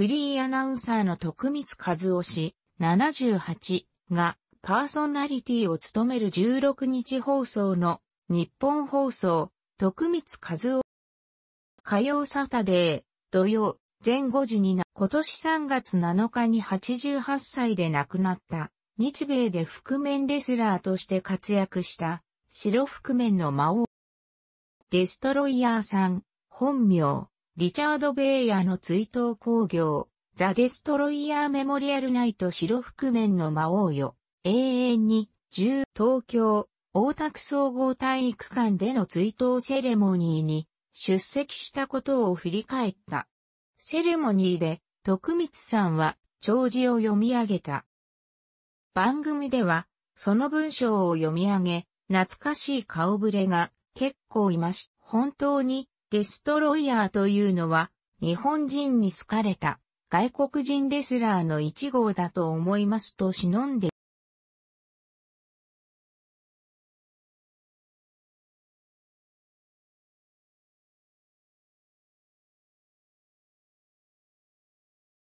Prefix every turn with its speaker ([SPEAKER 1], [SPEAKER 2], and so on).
[SPEAKER 1] フリーアナウンサーの徳光和夫氏78がパーソナリティを務める16日放送の日本放送徳光和夫火曜サタデー土曜前5時にな今年3月7日に88歳で亡くなった日米で覆面レスラーとして活躍した白覆面の魔王デストロイヤーさん本名リチャード・ベイヤーの追悼工業、ザ・デストロイヤー・メモリアル・ナイト白覆面の魔王よ、永遠に、10東京、大田区総合体育館での追悼セレモニーに出席したことを振り返った。セレモニーで、徳光さんは、弔辞を読み上げた。番組では、その文章を読み上げ、懐かしい顔ぶれが結構いまし、本当にデストロイヤーというのは、日本人に好かれた外国人レスラーの一号だと思いま
[SPEAKER 2] すと忍んで